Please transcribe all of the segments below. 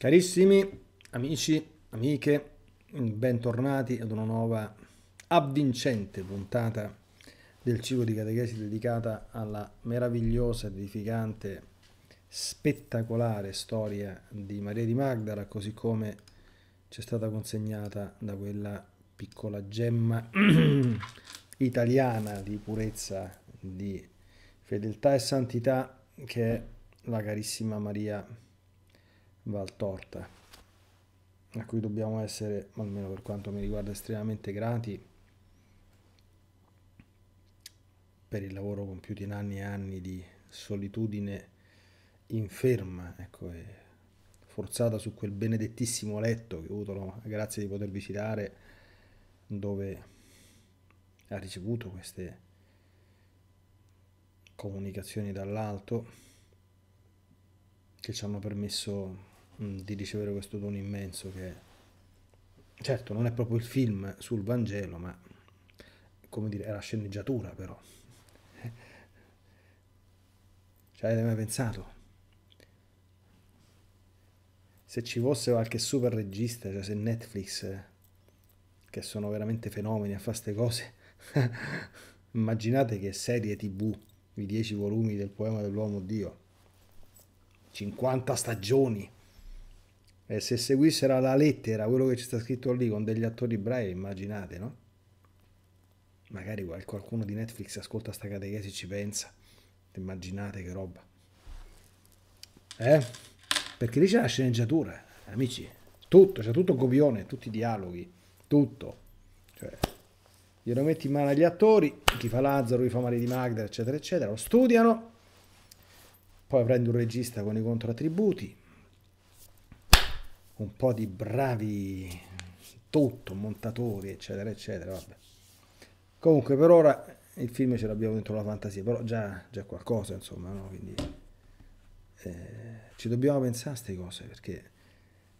Carissimi amici, amiche, bentornati ad una nuova avvincente puntata del ciclo di catechesi dedicata alla meravigliosa, edificante, spettacolare storia di Maria di Magdala, così come ci è stata consegnata da quella piccola gemma italiana di purezza, di fedeltà e santità che è la carissima Maria Valtorta, eh. a cui dobbiamo essere, almeno per quanto mi riguarda, estremamente grati per il lavoro compiuto in anni e anni di solitudine inferma, ecco, forzata su quel benedettissimo letto che ho avuto la grazia di poter visitare, dove ha ricevuto queste comunicazioni dall'alto che ci hanno permesso Mm, di ricevere questo dono immenso che certo non è proprio il film sul Vangelo, ma come dire, è la sceneggiatura però. Ci avete mai pensato? Se ci fosse qualche super regista, cioè se Netflix, che sono veramente fenomeni a fare queste cose, immaginate che serie tv i 10 volumi del poema dell'uomo Dio, 50 stagioni, e eh, se seguissero la lettera quello che ci sta scritto lì con degli attori bravi, immaginate, no? Magari qualcuno di Netflix ascolta sta catechesi e ci pensa. Immaginate che roba. Eh? Perché lì c'è la sceneggiatura, amici. Tutto, c'è tutto copione, tutti i dialoghi, tutto. Cioè, glielo metti in mano agli attori, chi fa Lazzaro, chi fa Maria di Magda, eccetera, eccetera. Lo studiano, poi prendi un regista con i controattributi, un po' di bravi tutto, montatori, eccetera, eccetera. Vabbè. Comunque, per ora il film ce l'abbiamo dentro la fantasia, però già, già qualcosa, insomma, no? Quindi eh, ci dobbiamo pensare a queste cose, perché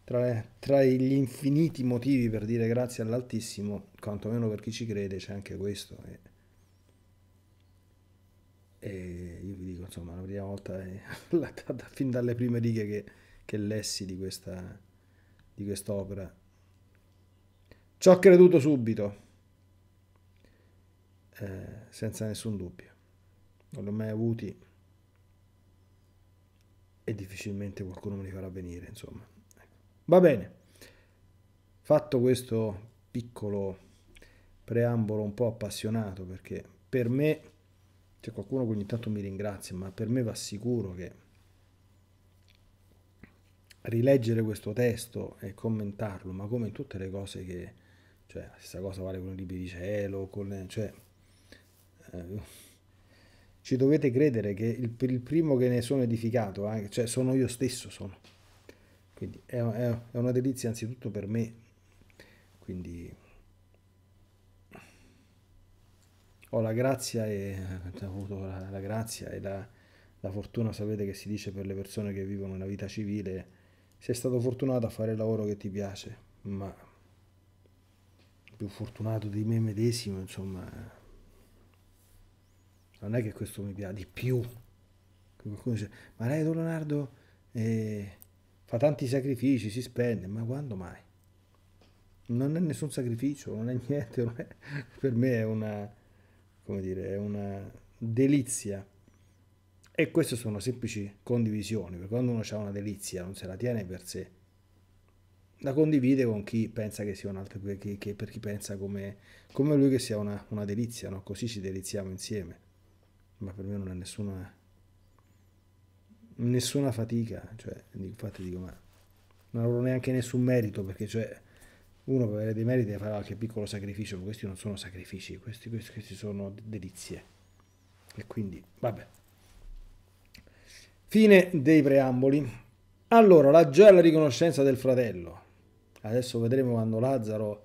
tra, tra, gli infiniti motivi per dire grazie all'Altissimo, quantomeno per chi ci crede, c'è anche questo. E, e io vi dico, insomma, la prima volta, è, eh, fin dalle prime righe che, che lessi di questa di quest'opera. Ci ho creduto subito, eh, senza nessun dubbio. Non l'ho mai avuti e difficilmente qualcuno me li farà venire, insomma. Ecco. Va bene, fatto questo piccolo preambolo un po' appassionato perché per me, c'è qualcuno che ogni tanto mi ringrazia, ma per me va sicuro che rileggere questo testo e commentarlo, ma come in tutte le cose che, cioè, la stessa cosa vale con i libri di cielo, le, cioè, eh, ci dovete credere che il, il, primo che ne sono edificato, eh, cioè, sono io stesso, sono. Quindi è, è, è una delizia anzitutto per me, quindi ho la grazia e eh, ho avuto la, la grazia e la, la fortuna, sapete che si dice per le persone che vivono una vita civile, sei stato fortunato a fare il lavoro che ti piace, ma più fortunato di me medesimo, insomma, non è che questo mi piace di più. Qualcuno dice, ma lei Don Leonardo eh, fa tanti sacrifici, si spende, ma quando mai? Non è nessun sacrificio, non è niente, non è, per me è una, come dire, è una delizia. E queste sono semplici condivisioni, perché quando uno ha una delizia non se la tiene per sé, la condivide con chi pensa che sia un'altra, per chi, che, per chi pensa come, come, lui che sia una, una delizia, no? così ci deliziamo insieme. Ma per me non è nessuna, nessuna fatica, cioè, infatti dico, ma non avrò neanche nessun merito, perché cioè, uno per avere dei meriti deve fare qualche piccolo sacrificio, ma questi non sono sacrifici, questi, questi, questi sono delizie. E quindi, vabbè. Fine dei preamboli. Allora, la gioia e la riconoscenza del fratello. Adesso vedremo quando Lazzaro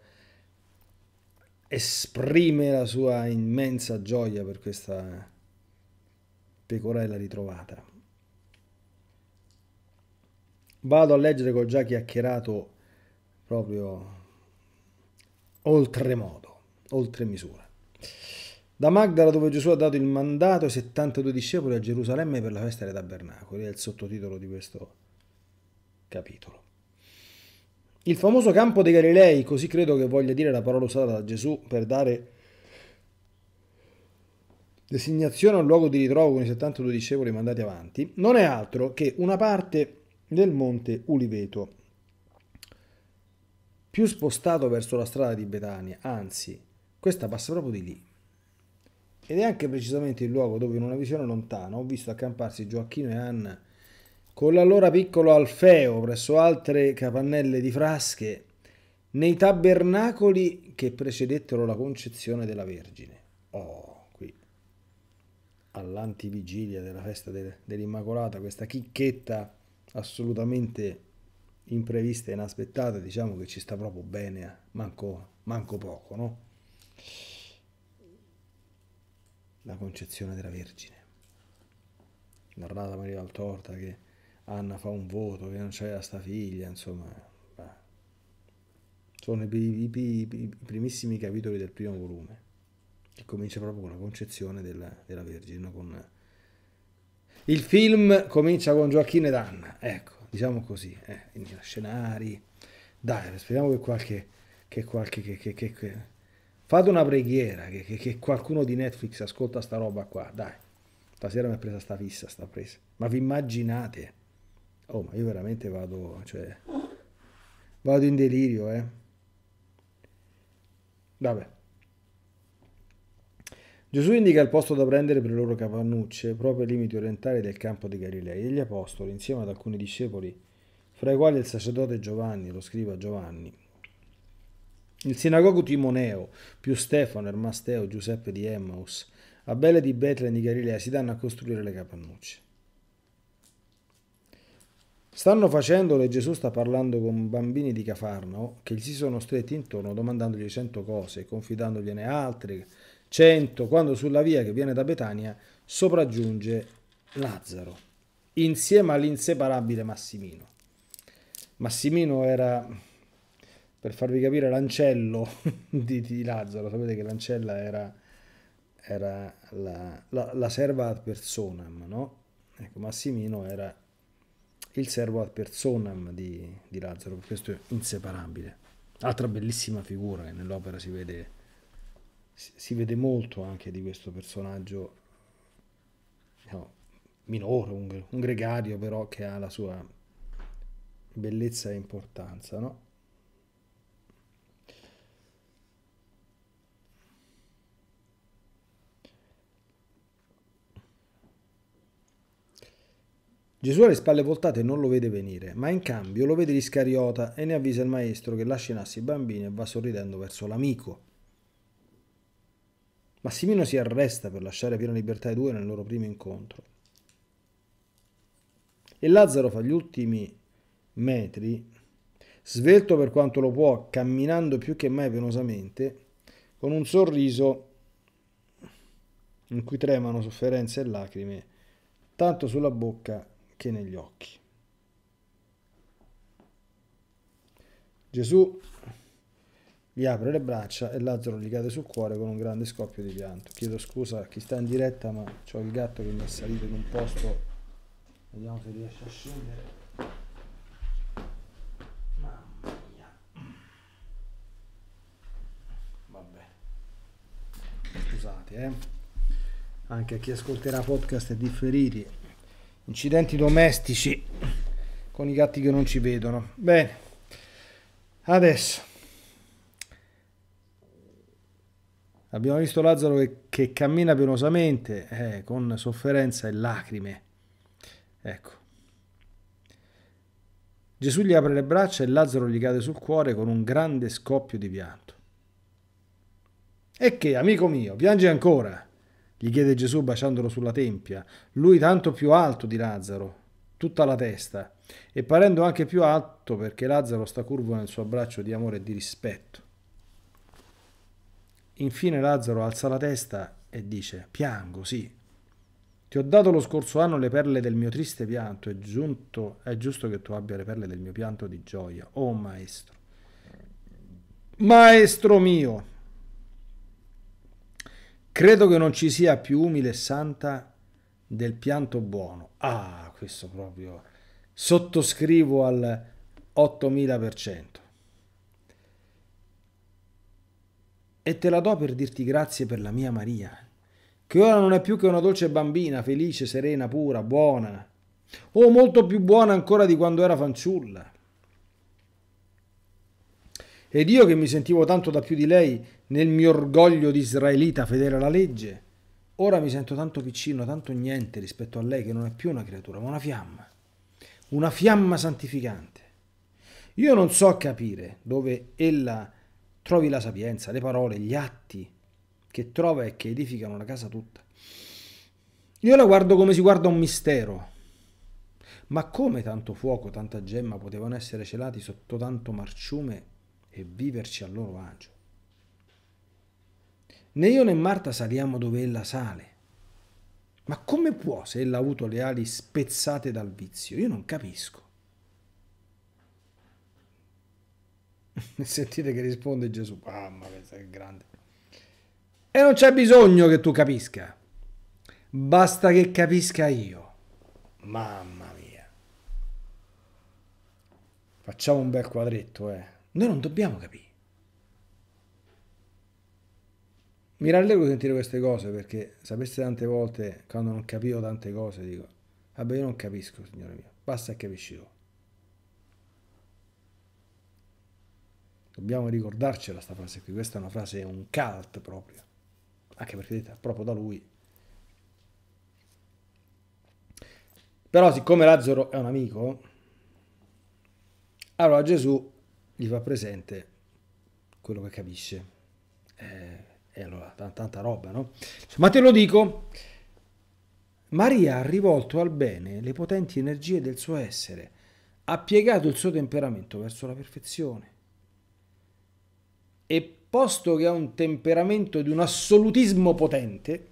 esprime la sua immensa gioia per questa pecorella ritrovata. Vado a leggere che ho già chiacchierato proprio oltremodo, oltre misura. Da Magdala, dove Gesù ha dato il mandato ai 72 discepoli a Gerusalemme per la festa dei tabernacoli, è il sottotitolo di questo capitolo. Il famoso campo dei Galilei, così credo che voglia dire la parola usata da Gesù per dare designazione al luogo di ritrovo con i 72 discepoli mandati avanti, non è altro che una parte del monte Uliveto, più spostato verso la strada di Betania, anzi, questa passa proprio di lì, ed è anche precisamente il luogo dove in una visione lontana ho visto accamparsi Gioacchino e Anna con l'allora piccolo Alfeo presso altre capannelle di frasche nei tabernacoli che precedettero la concezione della Vergine. Oh, qui all'antivigilia della festa de dell'Immacolata, questa chicchetta assolutamente imprevista e inaspettata, diciamo che ci sta proprio bene, eh, manco, manco poco, no? la concezione della Vergine. Narrata Maria Altorta che Anna fa un voto, che non c'era sta figlia, insomma. Sono i, i, i, primissimi capitoli del primo volume, che comincia proprio con la concezione della, della Vergine. Con... Il film comincia con Gioacchino ed Anna, ecco, diciamo così, eh, in scenari. Dai, speriamo che qualche... Che qualche che, che, che, Fate una preghiera che, che, che qualcuno di Netflix ascolta sta roba qua, dai. Stasera mi è presa sta fissa, sta presa. Ma vi immaginate? Oh, ma io veramente vado, cioè, vado in delirio, eh. Vabbè. Gesù indica il posto da prendere per le loro capannucce, proprio ai limiti orientali del campo di Galilei, e gli apostoli, insieme ad alcuni discepoli, fra i quali il sacerdote Giovanni, lo scriva Giovanni, il sinagogo Timoneo, più Stefano, Ermasteo, Giuseppe di Emmaus, Abele di Betlene di Galilea si danno a costruire le capannucce. Stanno facendolo e Gesù sta parlando con bambini di Cafarno che gli si sono stretti intorno domandandogli cento cose, confidandogliene altre, cento, quando sulla via che viene da Betania sopraggiunge Lazzaro, insieme all'inseparabile Massimino. Massimino era per farvi capire l'ancello di, di Lazzaro, sapete che l'ancella era, era la, la, la, serva ad personam, no? Ecco, Massimino era il servo ad personam di, di Lazzaro, questo è inseparabile. Altra bellissima figura che nell'opera si vede, si vede molto anche di questo personaggio no, minore, un, un, gregario però che ha la sua bellezza e importanza, no? Gesù ha le spalle voltate e non lo vede venire, ma in cambio lo vede l'Iscariota e ne avvisa il maestro che lascia in assi i bambini e va sorridendo verso l'amico. Massimino si arresta per lasciare piena libertà i due nel loro primo incontro. E Lazzaro fa gli ultimi metri, svelto per quanto lo può, camminando più che mai penosamente, con un sorriso in cui tremano sofferenze e lacrime, tanto sulla bocca che negli occhi. Gesù gli apre le braccia e Lazzaro gli cade sul cuore con un grande scoppio di pianto. Chiedo scusa a chi sta in diretta, ma ho il gatto che mi è salito in un posto. Vediamo se riesce a scendere. Mamma mia. Vabbè. Scusate, eh. Anche a chi ascolterà podcast e differiti incidenti domestici con i gatti che non ci vedono. Bene, adesso abbiamo visto Lazzaro che, che cammina penosamente, eh, con sofferenza e lacrime. Ecco. Gesù gli apre le braccia e Lazzaro gli cade sul cuore con un grande scoppio di pianto. E che, amico mio, piangi ancora? gli chiede Gesù baciandolo sulla tempia, lui tanto più alto di Lazzaro, tutta la testa, e parendo anche più alto perché Lazzaro sta curvo nel suo abbraccio di amore e di rispetto. Infine Lazzaro alza la testa e dice, piango, sì. Ti ho dato lo scorso anno le perle del mio triste pianto, è, giunto, è giusto che tu abbia le perle del mio pianto di gioia, oh maestro. Maestro mio, Credo che non ci sia più umile e santa del pianto buono. Ah, questo proprio sottoscrivo al 8000%. E te la do per dirti grazie per la mia Maria, che ora non è più che una dolce bambina, felice, serena, pura, buona, o molto più buona ancora di quando era fanciulla. Ed io che mi sentivo tanto da più di lei, nel mio orgoglio di israelita fedele alla legge, ora mi sento tanto piccino, tanto niente rispetto a lei che non è più una creatura, ma una fiamma, una fiamma santificante. Io non so capire dove ella trovi la sapienza, le parole, gli atti che trova e che edificano la casa tutta. Io la guardo come si guarda un mistero. Ma come tanto fuoco, tanta gemma potevano essere celati sotto tanto marciume e viverci al loro agio? Né io né Marta saliamo dove ella sale. Ma come può se ella ha avuto le ali spezzate dal vizio? Io non capisco. Sentite che risponde Gesù. Mamma, mia, che grande. E non c'è bisogno che tu capisca. Basta che capisca io. Mamma mia. Facciamo un bel quadretto, eh. Noi non dobbiamo capire. Mi rallego di sentire queste cose perché sapeste tante volte, quando non capivo tante cose, dico, vabbè io non capisco, signore mio, basta che capisci tu. Dobbiamo ricordarcela sta frase qui, questa è una frase, un cult proprio, anche perché detta proprio da lui. Però siccome Lazzaro è un amico, allora Gesù gli fa presente quello che capisce. Eh, e eh, allora, t- tanta roba, no? Ma te lo dico, Maria ha rivolto al bene le potenti energie del suo essere, ha piegato il suo temperamento verso la perfezione. E posto che ha un temperamento di un assolutismo potente,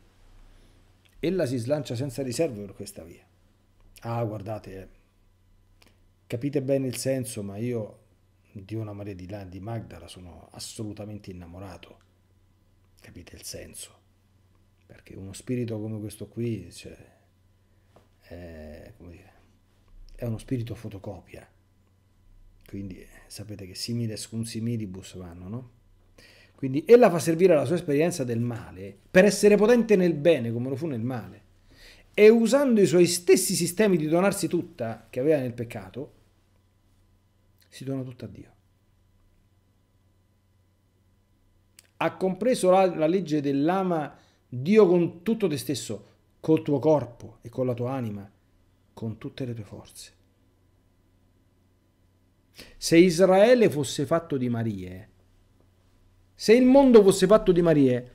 ella si slancia senza riserve per questa via. Ah, guardate, eh. capite bene il senso, ma io di una Maria di, là, di Magdala sono assolutamente innamorato capite il senso. Perché uno spirito come questo qui, cioè, è, come dire, è uno spirito fotocopia. Quindi eh, sapete che simile cum similibus vanno, no? Quindi ella fa servire la sua esperienza del male per essere potente nel bene come lo fu nel male. E usando i suoi stessi sistemi di donarsi tutta che aveva nel peccato, si dona tutta a Dio. ha compreso la, la legge dell'ama Dio con tutto te stesso, col tuo corpo e con la tua anima, con tutte le tue forze. Se Israele fosse fatto di Marie, se il mondo fosse fatto di Marie,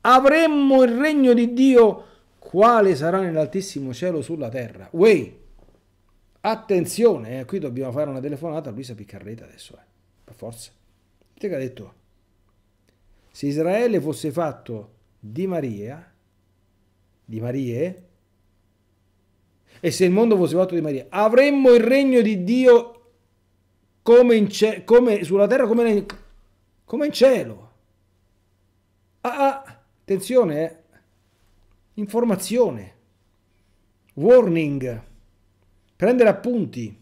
avremmo il regno di Dio quale sarà nell'altissimo cielo sulla terra. Uè, attenzione, eh, qui dobbiamo fare una telefonata a Luisa Piccarreta adesso, eh, per forza. Te che ha detto? Se Israele fosse fatto di Maria, di Marie, e se il mondo fosse fatto di Maria, avremmo il regno di Dio come, in ce- come sulla terra come, nel, come in cielo. Ah, ah, attenzione, eh. informazione, warning, prendere appunti,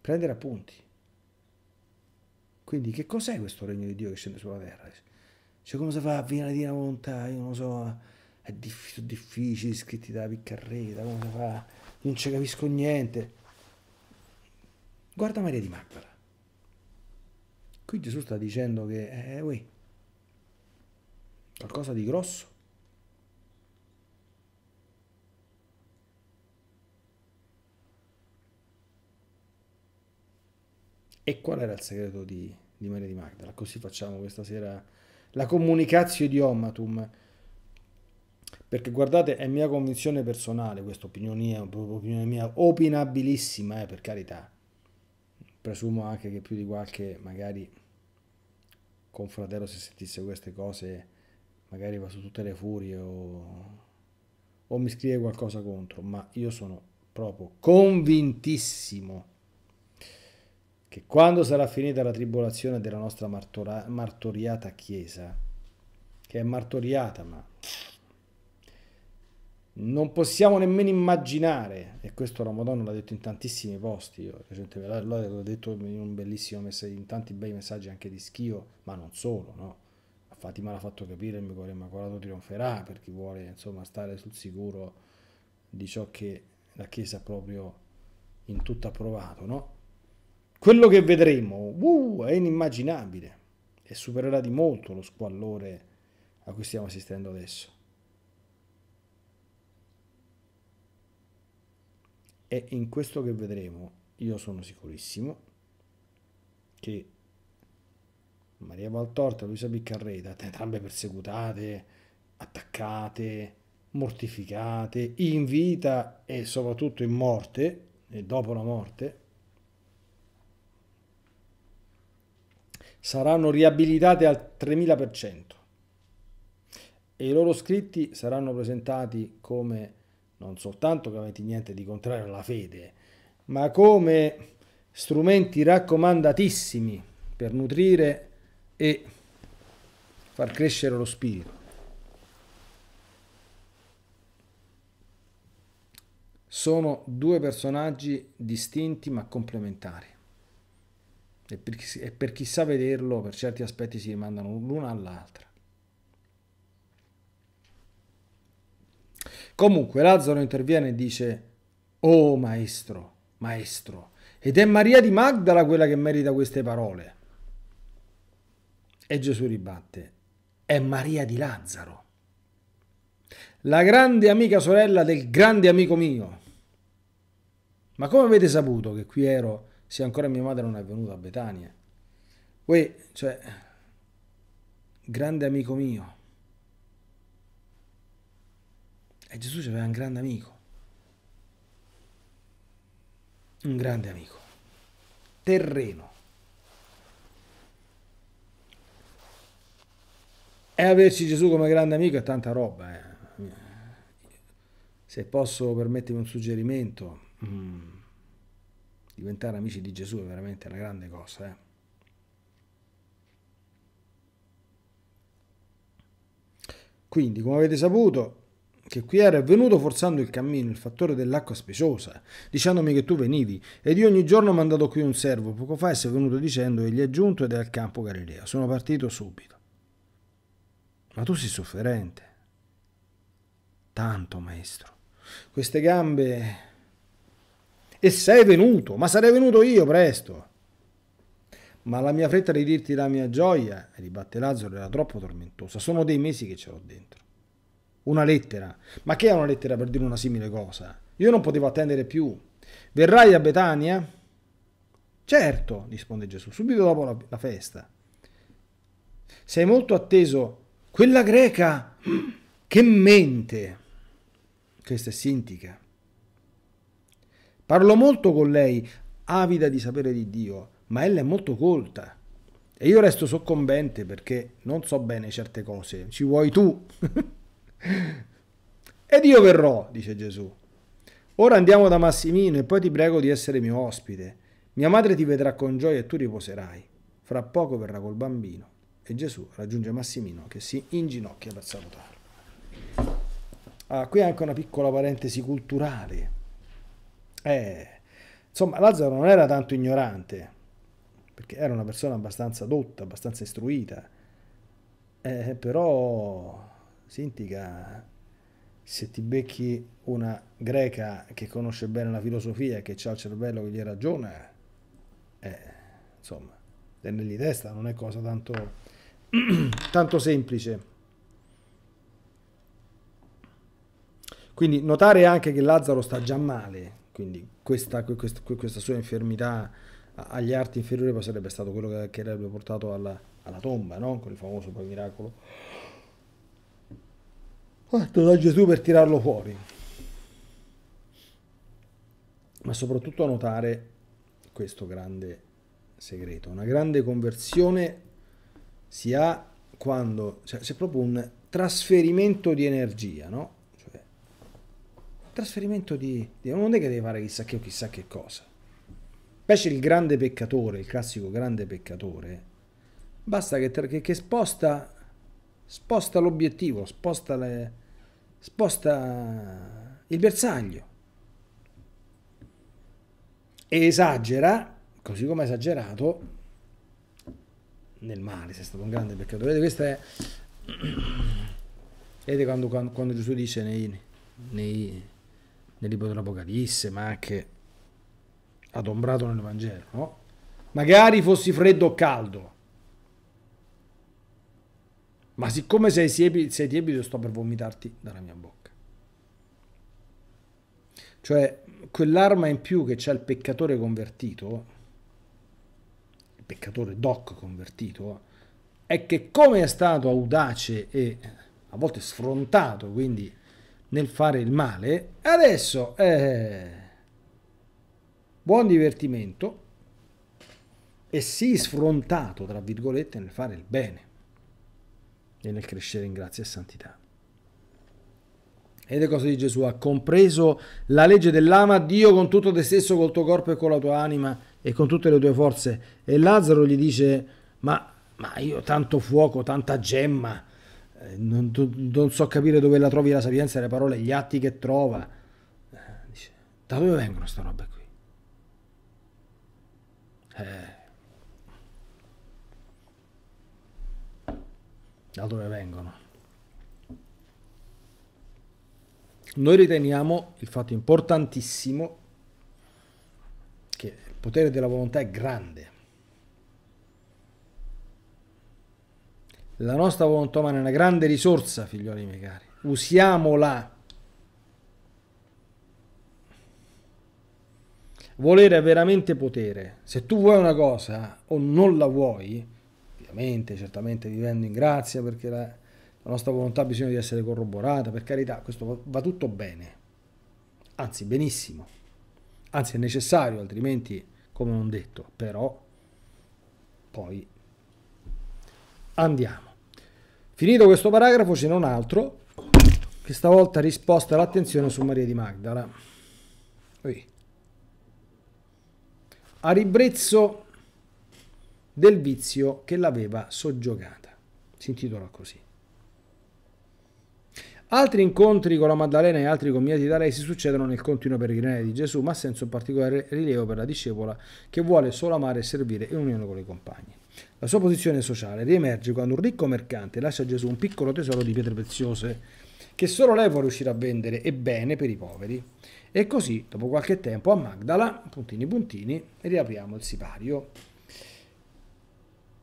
prendere appunti. Quindi che cos'è questo regno di Dio che scende sulla terra? Cioè come si fa a venire a dire una volontà? Io non lo so, è difficile, difficile scritti dalla Piccarreta, come si fa? Non ci capisco niente. Guarda Maria di Magdala. Qui Gesù sta dicendo che, eh, eh, uè, qualcosa di grosso. E qual era il segreto di di Maria di Magdala. Così facciamo questa sera la comunicazione di Ommatum. Perché guardate, è mia convinzione personale, questa opinione, opinione mia, opinabilissima, eh, per carità. Presumo anche che più di qualche, magari, confratello se sentisse queste cose, magari va su tutte le furie o, o mi scrive qualcosa contro, ma io sono proprio convintissimo che quando sarà finita la tribolazione della nostra martora, martoriata Chiesa, che è martoriata ma non possiamo nemmeno immaginare, e questo la Madonna l'ha detto in tantissimi posti, io recentemente l'ho detto in un bellissimo messaggio, in tanti bei messaggi anche di schio, ma non solo, no? Fatima l'ha fatto capire il mio cuore immacolato trionferà per chi vuole insomma stare sul sicuro di ciò che la Chiesa proprio in tutto ha provato, no? Quello che vedremo uh, è inimmaginabile e supererà di molto lo squallore a cui stiamo assistendo adesso. E in questo che vedremo io sono sicurissimo che Maria Valtorta e Luisa Piccarreta, entrambe persecutate, attaccate, mortificate, in vita e soprattutto in morte, e dopo la morte, saranno riabilitate al 3000% e i loro scritti saranno presentati come non soltanto che avete niente di contrario alla fede, ma come strumenti raccomandatissimi per nutrire e far crescere lo spirito. Sono due personaggi distinti ma complementari e per, e per chissà vederlo per certi aspetti si rimandano l'una all'altra. Comunque Lazzaro interviene e dice, oh maestro, maestro, ed è Maria di Magdala quella che merita queste parole. E Gesù ribatte, è Maria di Lazzaro, la grande amica sorella del grande amico mio. Ma come avete saputo che qui ero se ancora mia madre non è venuta a Betania. Uè, cioè, grande amico mio. E Gesù aveva un grande amico. Un grande amico. Terreno. E averci Gesù come grande amico è tanta roba. Eh. Se posso permettermi un suggerimento. Mm diventare amici di Gesù è veramente una grande cosa. Eh? Quindi, come avete saputo, che qui era venuto forzando il cammino, il fattore dell'acqua speciosa, dicendomi che tu venivi, ed io ogni giorno ho mandato qui un servo, poco fa e sei venuto dicendo egli è giunto ed è al campo Galilea. sono partito subito. Ma tu sei sofferente, tanto maestro, queste gambe e sei venuto, ma sarei venuto io presto. Ma la mia fretta di dirti la mia gioia, ribatte Lazzaro, era troppo tormentosa. Sono dei mesi che ce l'ho dentro. Una lettera. Ma che è una lettera per dire una simile cosa? Io non potevo attendere più. Verrai a Betania? Certo, risponde Gesù, subito dopo la, la festa. Sei molto atteso. Quella greca che mente. Questa è sintica. Parlo molto con lei, avida di sapere di Dio, ma ella è molto colta. E io resto soccombente perché non so bene certe cose, ci vuoi tu. Ed io verrò, dice Gesù. Ora andiamo da Massimino e poi ti prego di essere mio ospite. Mia madre ti vedrà con gioia e tu riposerai. Fra poco verrà col bambino. E Gesù raggiunge Massimino che si inginocchia per salutarlo. Ah, qui anche una piccola parentesi culturale eh, insomma, Lazzaro non era tanto ignorante, perché era una persona abbastanza dotta, abbastanza istruita, eh, però, si indica se ti becchi una greca che conosce bene la filosofia, e che ha il cervello che gli ragiona, eh, insomma, tenergli testa non è cosa tanto, tanto semplice. Quindi notare anche che Lazzaro sta già male, quindi questa, questa, questa sua infermità agli arti inferiori poi sarebbe stato quello che, che l'avrebbe portato alla, alla tomba, no? Quel famoso poi miracolo fatto ah, da Gesù per tirarlo fuori. Ma soprattutto a notare questo grande segreto. Una grande conversione si ha quando cioè, c'è proprio un trasferimento di energia, no? trasferimento di, di... Non è che deve fare chissà che o chissà che cosa. Invece il grande peccatore, il classico grande peccatore, basta che, che, che sposta, sposta l'obiettivo, sposta, le, sposta il bersaglio. E esagera, così come ha esagerato, nel male, sei stato un grande peccatore. Vedete, questa è... Vedete quando, quando, quando Gesù dice nei, nei, nel libro dell'Apocalisse, ma anche adombrato nel Vangelo, no? Magari fossi freddo o caldo, ma siccome sei, siepi, sei tiepido sto per vomitarti dalla mia bocca. Cioè, quell'arma in più che c'è il peccatore convertito, il peccatore doc convertito, è che come è stato audace e a volte sfrontato, quindi nel fare il male. Adesso, eh, buon divertimento e sii sfrontato, tra virgolette, nel fare il bene e nel crescere in grazia e santità. E le cose di Gesù ha compreso la legge dell'ama Dio con tutto te stesso, col tuo corpo e con la tua anima e con tutte le tue forze. E Lazzaro gli dice, ma, ma io tanto fuoco, tanta gemma, eh, non, non, so capire dove la trovi la sapienza, le parole, gli atti che trova. Eh, dice, da dove vengono queste robe qui? Eh, da dove vengono? Noi riteniamo il fatto importantissimo che il potere della volontà è grande La nostra volontà umana è una grande risorsa, figlioli miei cari. Usiamola. Volere è veramente potere. Se tu vuoi una cosa o non la vuoi, ovviamente, certamente vivendo in grazia, perché la, la nostra volontà ha bisogno di essere corroborata, per carità, questo va, va tutto bene. Anzi, benissimo. Anzi, è necessario, altrimenti, come non detto, però poi andiamo. Finito questo paragrafo se non altro, che stavolta risposta l'attenzione su Maria di Magdala. Ui. A ribrezzo del vizio che l'aveva soggiogata. Si intitola così. Altri incontri con la Maddalena e altri commiati da lei si succedono nel continuo peregrinare di Gesù, ma senza un particolare rilievo per la discepola che vuole solo amare e servire in unione con i compagni. La sua posizione sociale riemerge quando un ricco mercante lascia a Gesù un piccolo tesoro di pietre preziose che solo lei può riuscire a vendere e bene per i poveri. E così, dopo qualche tempo, a Magdala, puntini puntini, riapriamo il sipario.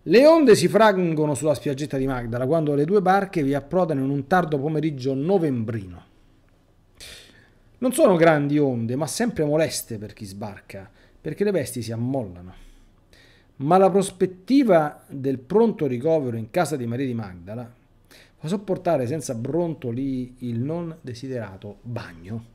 Le onde si frangono sulla spiaggetta di Magdala quando le due barche vi approdano in un tardo pomeriggio novembrino. Non sono grandi onde, ma sempre moleste per chi sbarca, perché le vesti si ammollano ma la prospettiva del pronto ricovero in casa di Maria di Magdala fa sopportare senza brontoli il non desiderato bagno.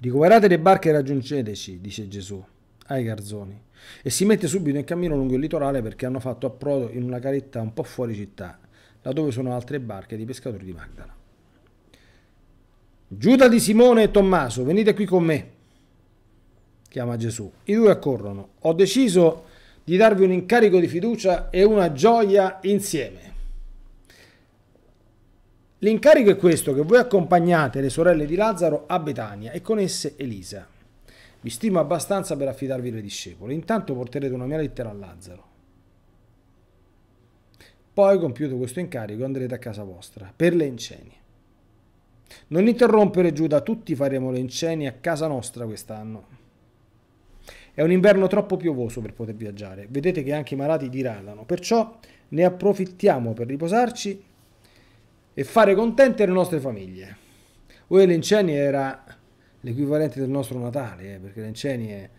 Ricoverate le barche e raggiungeteci, dice Gesù ai garzoni, e si mette subito in cammino lungo il litorale perché hanno fatto approdo in una caretta un po' fuori città, laddove sono altre barche di pescatori di Magdala. Giuda di Simone e Tommaso, venite qui con me chiama Gesù. I due accorrono. Ho deciso di darvi un incarico di fiducia e una gioia insieme. L'incarico è questo, che voi accompagnate le sorelle di Lazzaro a Betania e con esse Elisa. Vi stimo abbastanza per affidarvi le discepoli. Intanto porterete una mia lettera a Lazzaro. Poi, compiuto questo incarico, andrete a casa vostra per le inceni. Non interrompere Giuda, tutti faremo le inceni a casa nostra quest'anno. È un inverno troppo piovoso per poter viaggiare, vedete che anche i malati diradano, perciò ne approfittiamo per riposarci e fare contente le nostre famiglie. Ue l'incenie era l'equivalente del nostro Natale, eh, perché l'incenie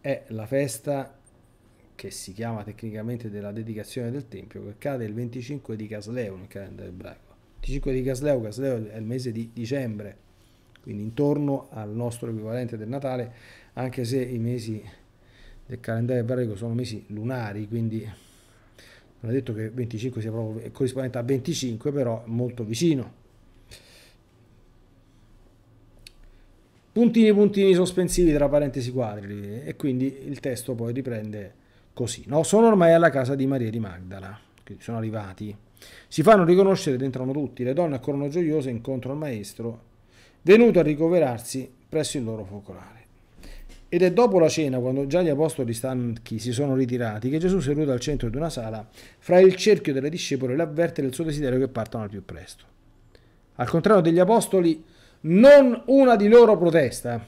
è la festa che si chiama tecnicamente della dedicazione del Tempio, che cade il 25 di Casleo nel calendario ebraico. 25 di Casleo, Casleo è il mese di dicembre, quindi intorno al nostro equivalente del Natale, anche se i mesi del calendario ebraico sono mesi lunari, quindi non è detto che 25 sia proprio corrispondente a 25, però molto vicino. Puntini puntini sospensivi tra parentesi quadri e quindi il testo poi riprende così. No, sono ormai alla casa di Maria di Magdala, quindi sono arrivati. Si fanno riconoscere ed entrano tutti. Le donne accorrono gioiose incontro al maestro, venuto a ricoverarsi presso il loro focolare. Ed è dopo la cena, quando già gli apostoli stanchi si sono ritirati, che Gesù, seduto al centro di una sala, fra il cerchio delle discepoli, le avverte del suo desiderio che partano al più presto. Al contrario degli apostoli, non una di loro protesta.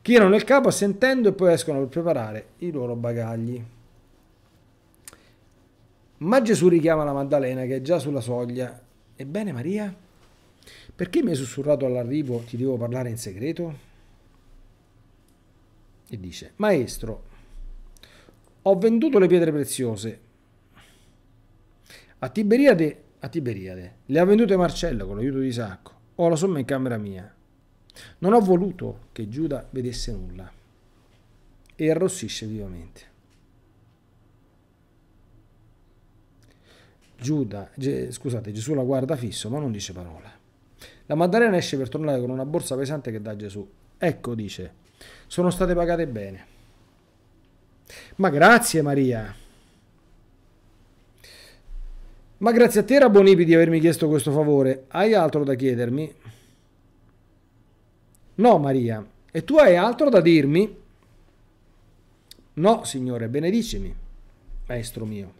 Chirano il capo assentendo e poi escono per preparare i loro bagagli. Ma Gesù richiama la Maddalena che è già sulla soglia. Ebbene Maria, perché mi hai sussurrato all'arrivo ti devo parlare in segreto? e dice, maestro, ho venduto le pietre preziose a Tiberiade, a Tiberiade, le ha vendute Marcello con l'aiuto di Isacco, ho la somma in camera mia. Non ho voluto che Giuda vedesse nulla e arrossisce vivamente. Giuda, ge, scusate, Gesù la guarda fisso ma non dice parola. La Maddalena esce per tornare con una borsa pesante che dà Gesù. Ecco, dice, sono state pagate bene. Ma grazie Maria. Ma grazie a te Rabonipi di avermi chiesto questo favore. Hai altro da chiedermi? No Maria. E tu hai altro da dirmi? No Signore, benedicimi, maestro mio.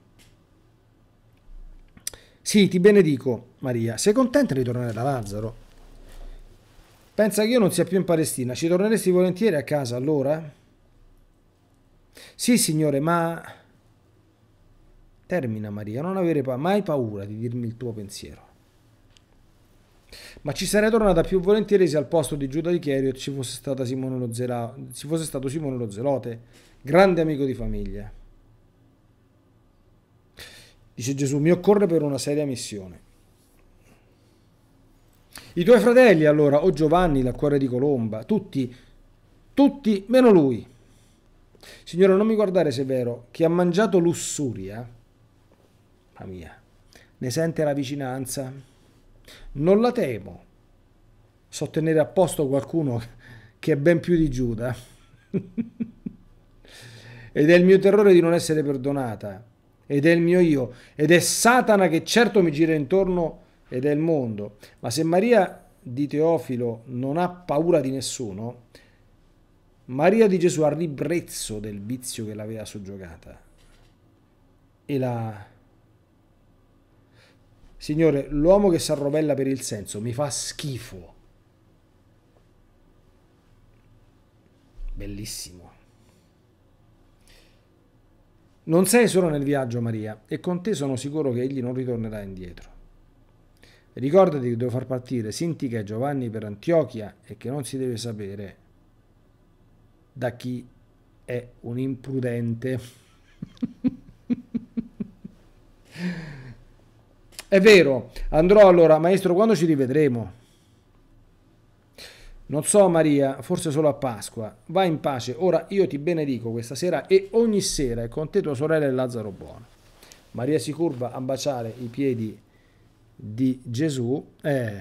Sì, ti benedico Maria. Sei contenta di tornare da Lazzaro? Pensa che io non sia più in Palestina, ci torneresti volentieri a casa allora? Sì, signore, ma... Termina Maria, non avere pa mai paura di dirmi il tuo pensiero. Ma ci sarei tornata più volentieri se al posto di Giuda di Cheriot ci fosse, stata Simone lo Zela... ci fosse stato Simone lo Zelote, grande amico di famiglia. Dice Gesù, mi occorre per una seria missione. I tuoi fratelli allora, o Giovanni dal cuore di Colomba, tutti, tutti meno lui. Signore, non mi guardare se è vero, chi ha mangiato lussuria, mamma mia, ne sente la vicinanza. Non la temo. So tenere a posto qualcuno che è ben più di Giuda. ed è il mio terrore di non essere perdonata. Ed è il mio io. Ed è Satana che certo mi gira intorno ed è il mondo. Ma se Maria di Teofilo non ha paura di nessuno, Maria di Gesù ha ribrezzo del vizio che l'aveva soggiogata e la... Signore, l'uomo che si arrovella per il senso mi fa schifo. Bellissimo. Non sei solo nel viaggio, Maria, e con te sono sicuro che egli non ritornerà indietro. Ricordati che devo far partire Sintica e Giovanni per Antiochia e che non si deve sapere da chi è un imprudente. è vero, andrò allora, maestro, quando ci rivedremo? Non so Maria, forse solo a Pasqua. Va in pace, ora io ti benedico questa sera e ogni sera è con te tua sorella e Lazzaro Buono. Maria si curva a baciare i piedi di Gesù, eh,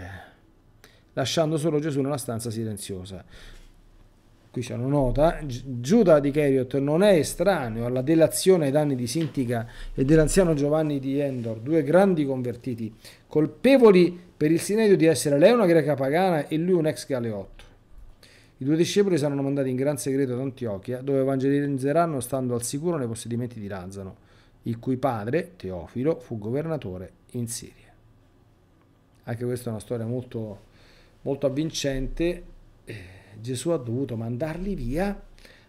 lasciando solo Gesù nella stanza silenziosa. Qui c'è una nota, Giuda di Cheriot non è estraneo alla delazione ai danni di Sintica e dell'anziano Giovanni di Endor, due grandi convertiti, colpevoli per il sinedio di essere lei una greca pagana e lui un ex galeotto. I due discepoli saranno mandati in gran segreto ad Antiochia, dove evangelizzeranno stando al sicuro nei possedimenti di Lazzaro, il cui padre, Teofilo, fu governatore in Siria anche questa è una storia molto, molto avvincente, eh, Gesù ha dovuto mandarli via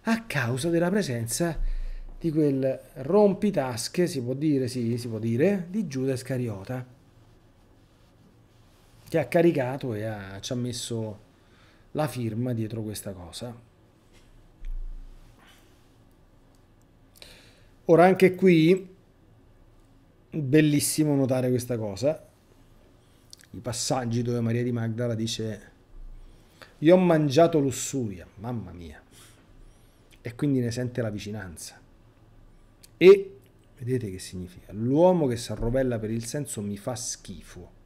a causa della presenza di quel rompitasche, si può dire, sì, si può dire, di Giuda Iscariota, che ha caricato e ha, ci ha messo la firma dietro questa cosa. Ora anche qui, bellissimo notare questa cosa, i passaggi dove Maria di Magdala dice io ho mangiato lussuria, mamma mia, e quindi ne sente la vicinanza. E vedete che significa? L'uomo che si arrovella per il senso mi fa schifo.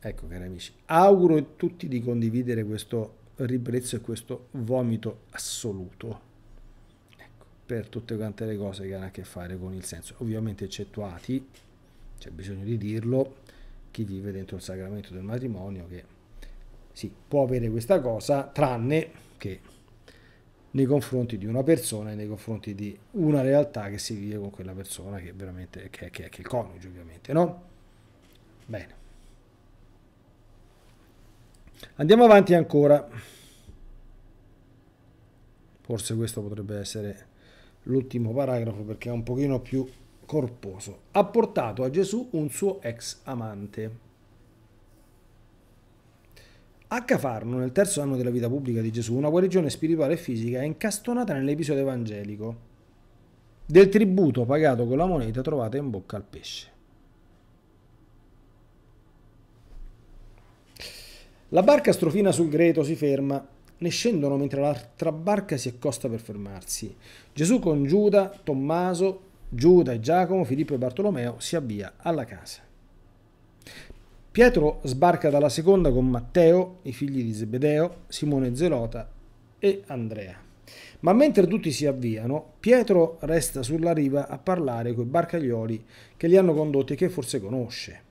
Ecco cari amici, auguro a tutti di condividere questo ribrezzo e questo vomito assoluto ecco, per tutte quante le cose che hanno a che fare con il senso, ovviamente eccettuati c'è bisogno di dirlo, chi vive dentro il sacramento del matrimonio che sì, può avere questa cosa, tranne che nei confronti di una persona e nei confronti di una realtà che si vive con quella persona che veramente che, che, che è il coniuge ovviamente no? bene andiamo avanti ancora forse questo potrebbe essere l'ultimo paragrafo perché è un pochino più corposo. Ha portato a Gesù un suo ex amante. A Cafarno, nel terzo anno della vita pubblica di Gesù, una guarigione spirituale e fisica è incastonata nell'episodio evangelico del tributo pagato con la moneta trovata in bocca al pesce. La barca strofina sul greto, si ferma, ne scendono mentre l'altra barca si accosta per fermarsi. Gesù con Giuda, Tommaso, Giuda e Giacomo, Filippo e Bartolomeo si avvia alla casa. Pietro sbarca dalla seconda con Matteo, i figli di Zebedeo, Simone Zelota e Andrea. Ma mentre tutti si avviano, Pietro resta sulla riva a parlare coi barcaioli che li hanno condotti e che forse conosce.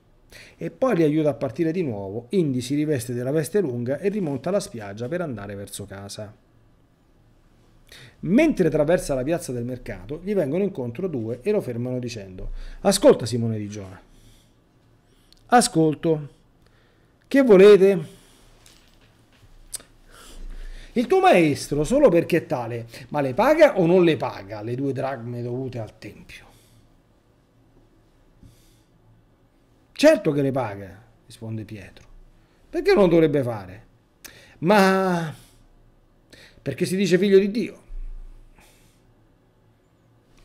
E poi li aiuta a partire di nuovo, Indi si riveste della veste lunga e rimonta alla spiaggia per andare verso casa. Mentre attraversa la piazza del mercato, gli vengono incontro due e lo fermano dicendo: Ascolta, Simone di Giona. Ascolto. Che volete? Il tuo maestro, solo perché è tale, ma le paga o non le paga le due dracme dovute al tempio? Certo che le paga, risponde Pietro. Perché non dovrebbe fare? Ma perché si dice figlio di Dio.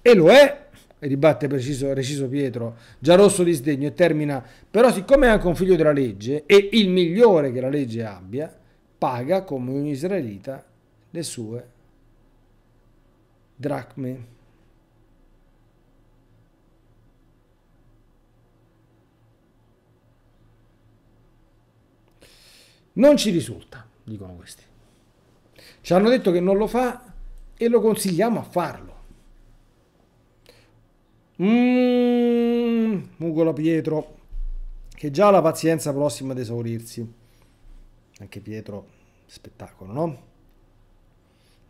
E lo è, e ribatte preciso, preciso Pietro, già rosso di sdegno e termina, però siccome è anche un figlio della legge e il migliore che la legge abbia, paga come un israelita le sue dracme. Non ci risulta, dicono questi. Ci hanno detto che non lo fa e lo consigliamo a farlo. Mmm, Mugola Pietro, che già ha la pazienza prossima ad esaurirsi. Anche Pietro, spettacolo, no?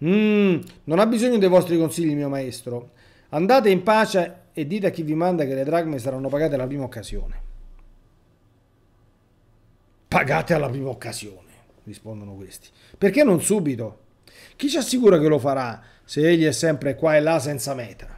Mmm, non ha bisogno dei vostri consigli, mio maestro. Andate in pace e dite a chi vi manda che le dracme saranno pagate alla prima occasione. Pagate alla prima occasione, rispondono questi. Perché non subito? Chi ci assicura che lo farà se egli è sempre qua e là senza meta?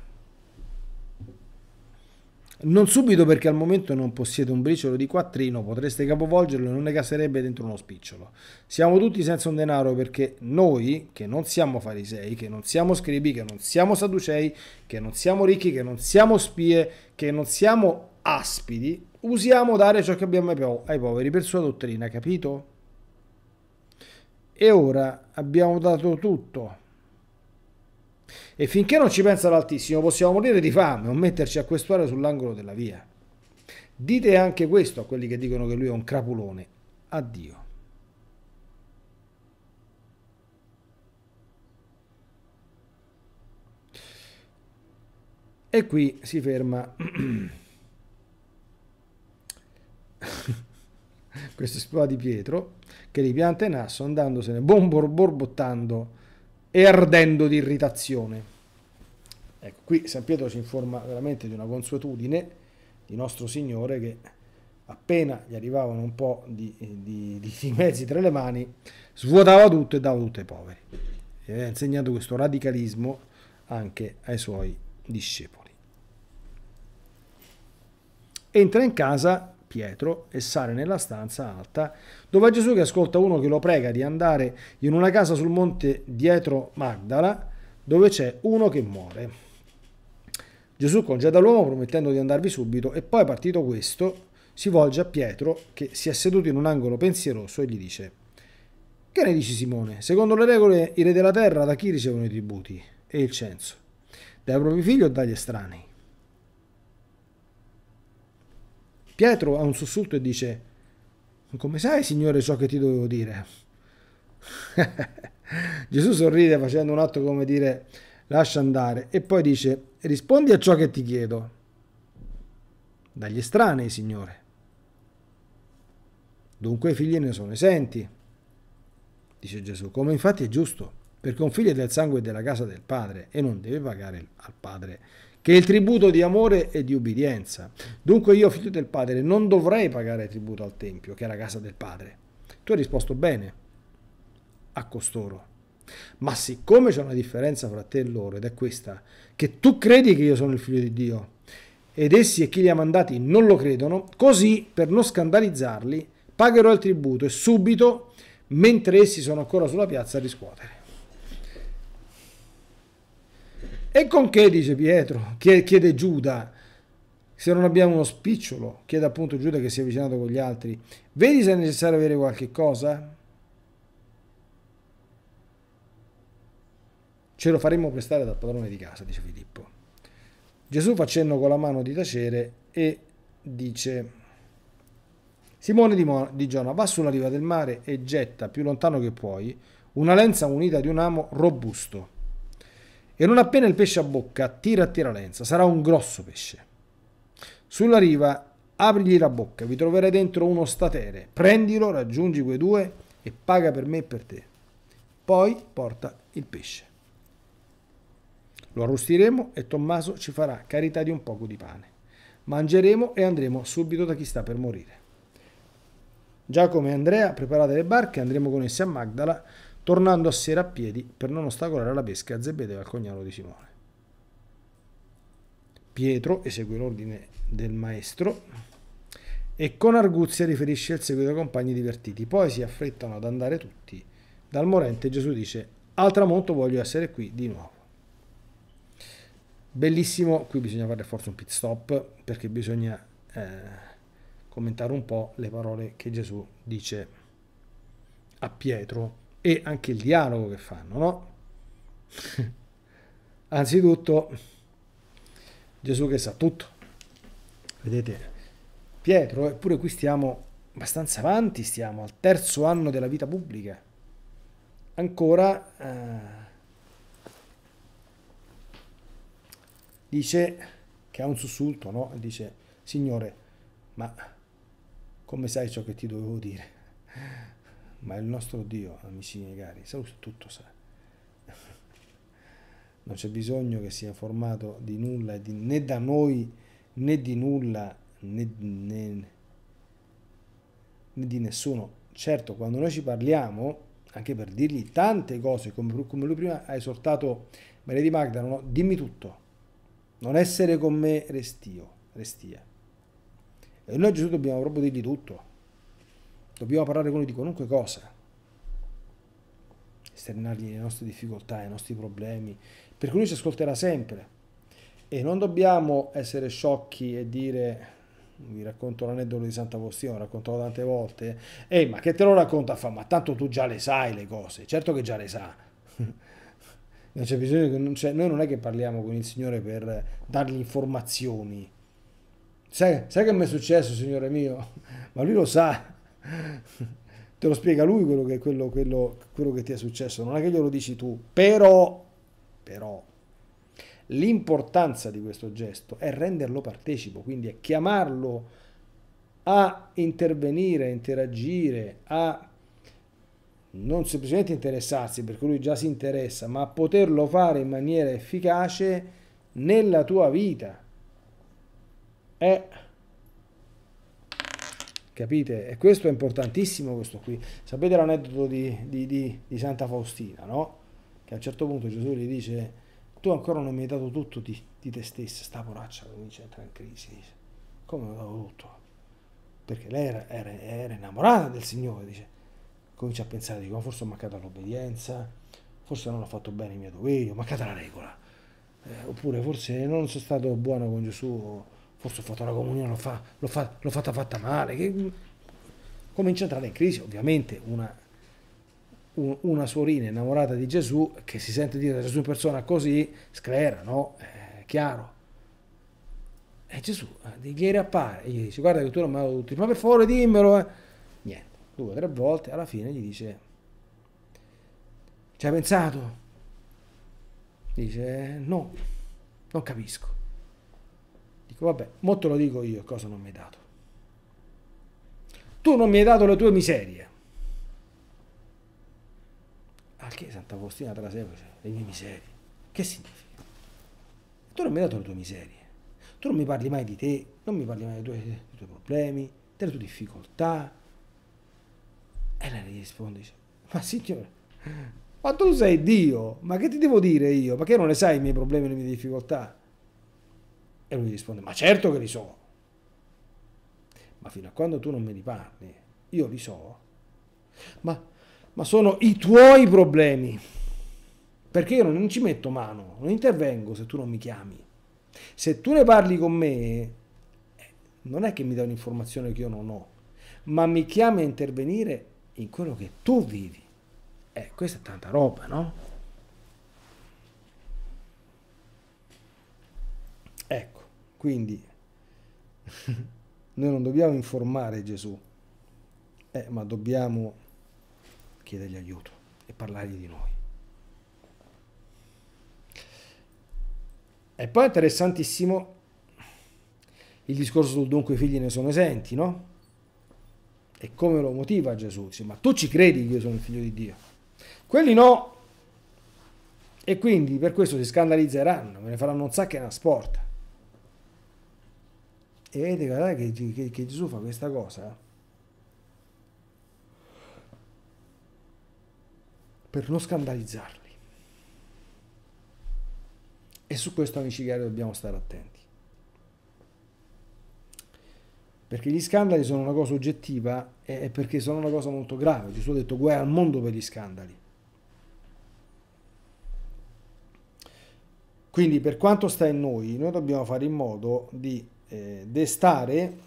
Non subito perché al momento non possiede un briciolo di quattrino, potreste capovolgerlo e non ne caserebbe dentro uno spicciolo. Siamo tutti senza un denaro perché noi, che non siamo farisei, che non siamo scribi, che non siamo saducei, che non siamo ricchi, che non siamo spie, che non siamo aspidi, usiamo dare ciò che abbiamo ai poveri per sua dottrina, capito? E ora abbiamo dato tutto e finché non ci pensa l'Altissimo possiamo morire di fame o metterci a questuare sull'angolo della via. Dite anche questo a quelli che dicono che lui è un crapulone. Addio. E qui si ferma. questo spada di Pietro che li pianta in asso andandosene bomborbottando e ardendo di irritazione. Ecco, qui San Pietro ci informa veramente di una consuetudine di nostro Signore che appena gli arrivavano un po' di, di, di mezzi tra le mani, svuotava tutto e dava tutto ai poveri. E ha insegnato questo radicalismo anche ai suoi discepoli. Entra in casa Pietro e sale nella stanza alta dove Gesù che ascolta uno che lo prega di andare in una casa sul monte dietro Magdala dove c'è uno che muore. Gesù congeda l'uomo promettendo di andarvi subito e poi partito questo si volge a Pietro che si è seduto in un angolo pensieroso e gli dice Che ne dici Simone? Secondo le regole i re della terra da chi ricevono i tributi e il censo? Dai propri figli o dagli estranei? Pietro ha un sussulto e dice, come sai Signore ciò che ti dovevo dire? Gesù sorride facendo un atto come dire, lascia andare, e poi dice, rispondi a ciò che ti chiedo. Dagli estranei, Signore. Dunque i figli ne sono esenti, dice Gesù, come infatti è giusto, perché un figlio è del sangue della casa del padre e non deve pagare al padre che è il tributo di amore e di ubbidienza. Dunque io, figlio del Padre, non dovrei pagare tributo al Tempio, che era casa del Padre. Tu hai risposto bene a costoro. Ma siccome c'è una differenza fra te e loro, ed è questa, che tu credi che io sono il figlio di Dio, ed essi e chi li ha mandati non lo credono, così, per non scandalizzarli, pagherò il tributo e subito, mentre essi sono ancora sulla piazza, riscuotere. E con che, dice Pietro, chiede Giuda, se non abbiamo uno spicciolo, chiede appunto Giuda che si è avvicinato con gli altri, vedi se è necessario avere qualche cosa? Ce lo faremo prestare dal padrone di casa, dice Filippo. Gesù fa cenno con la mano di tacere e dice, Simone di, Mo- di Giona va sulla riva del mare e getta più lontano che puoi una lenza munita di un amo robusto e non appena il pesce a bocca, tira a tira lenza, sarà un grosso pesce. Sulla riva, aprigli la bocca, vi troverai dentro uno statere. Prendilo, raggiungi quei due e paga per me e per te. Poi porta il pesce. Lo arrostiremo e Tommaso ci farà carità di un poco di pane. Mangeremo e andremo subito da chi sta per morire. Giacomo e Andrea preparate le barche, andremo con essi a Magdala tornando a sera a piedi per non ostacolare la pesca a Zebede e al cognado di Simone. Pietro esegue l'ordine del maestro e con arguzia riferisce il seguito ai compagni divertiti. Poi si affrettano ad andare tutti. Dal morente Gesù dice, al tramonto voglio essere qui di nuovo. Bellissimo, qui bisogna fare forse un pit stop perché bisogna eh, commentare un po' le parole che Gesù dice a Pietro e anche il dialogo che fanno, no? Anzitutto Gesù che sa tutto. Vedete, Pietro, eppure qui stiamo abbastanza avanti, stiamo al terzo anno della vita pubblica. Ancora eh, dice che ha un sussulto, no? Dice, Signore, ma come sai ciò che ti dovevo dire? ma il nostro Dio, amici miei cari, tutto sa. Non c'è bisogno che sia formato di nulla, né da noi, né di nulla, né, né, né, di nessuno. Certo, quando noi ci parliamo, anche per dirgli tante cose, come, come lui prima ha esortato Maria di Magdalena, no? dimmi tutto, non essere con me restio, restia. E noi Gesù dobbiamo proprio dirgli tutto Dobbiamo parlare con lui di qualunque cosa, esternargli le nostre difficoltà, i nostri problemi, per cui lui ci ascolterà sempre. E non dobbiamo essere sciocchi e dire, vi racconto l'aneddoto di Santa l'ho raccontato tante volte, ehi ma che te lo racconta fa, ma tanto tu già le sai le cose, certo che già le sa. non c'è bisogno che non c'è, cioè, noi non è che parliamo con il Signore per dargli informazioni. Sai, sai che mi è successo, Signore mio? Ma lui lo sa, Te lo spiega lui quello che, quello, quello, quello che ti è successo, non è che glielo dici tu, però, però l'importanza di questo gesto è renderlo partecipo, quindi è chiamarlo a intervenire, a interagire, a non semplicemente interessarsi perché lui già si interessa, ma a poterlo fare in maniera efficace nella tua vita. È capite? E questo è importantissimo, questo qui. Sapete l'aneddoto di, di, di, di Santa Faustina, no? Che a un certo punto Gesù gli dice, tu ancora non mi hai dato tutto di, te stessa, sta poraccia comincia a entrare in crisi, come non ho dato tutto? Perché lei era, era, era innamorata del Signore, dice, comincia a pensare, dice, forse ho mancato l'obbedienza, forse non ho fatto bene i miei doveri, ho mancata la regola, eh, oppure forse non sono stato buono con Gesù forse ho fatto la comunione, l'ho, fa, l'ho, fa, l'ho fatta fatta male, che... comincia a entrare in crisi ovviamente una, un, una suorina innamorata di Gesù che si sente dire da Gesù in persona così, sclera, no? È eh, chiaro. E Gesù gli eh, riappare e gli dice guarda che tu non mi avevo tutti, ma per favore dimmelo. Eh. Niente, due o tre volte alla fine gli dice ci hai pensato? Dice no, non capisco. Dico, vabbè, mo te lo dico io cosa non mi hai dato. Tu non mi hai dato le tue miserie. Al ah, che Sant'Agostina te la segue, cioè, le mie miserie. Che significa? Tu non mi hai dato le tue miserie. Tu non mi parli mai di te, non mi parli mai dei tuoi, dei tuoi problemi, delle tue difficoltà. E lei gli risponde, dice, ma signore, ma tu sei Dio, ma che ti devo dire io? Ma che non ne sai i miei problemi e le mie difficoltà? E lui risponde, ma certo che li so. Ma fino a quando tu non me li parli, io li so. Ma, ma sono i tuoi problemi. Perché io non ci metto mano, non intervengo se tu non mi chiami. Se tu ne parli con me, eh, non è che mi dai un'informazione che io non ho, ma mi chiami a intervenire in quello che tu vivi. Eh, questa è tanta roba, no? Quindi noi non dobbiamo informare Gesù, eh, ma dobbiamo chiedergli aiuto e parlargli di noi. E poi è interessantissimo il discorso sul dunque i figli ne sono esenti, no? E come lo motiva Gesù? Dice, ma tu ci credi che io sono il figlio di Dio? Quelli no. E quindi per questo si scandalizzeranno, me ne faranno un sacco e una sporta. E vedete guardate che, che, che Gesù fa questa cosa per non scandalizzarli. E su questo, amici cari, dobbiamo stare attenti. Perché gli scandali sono una cosa oggettiva e perché sono una cosa molto grave. Gesù ha detto guai al mondo per gli scandali. Quindi per quanto sta in noi, noi dobbiamo fare in modo di eh, destare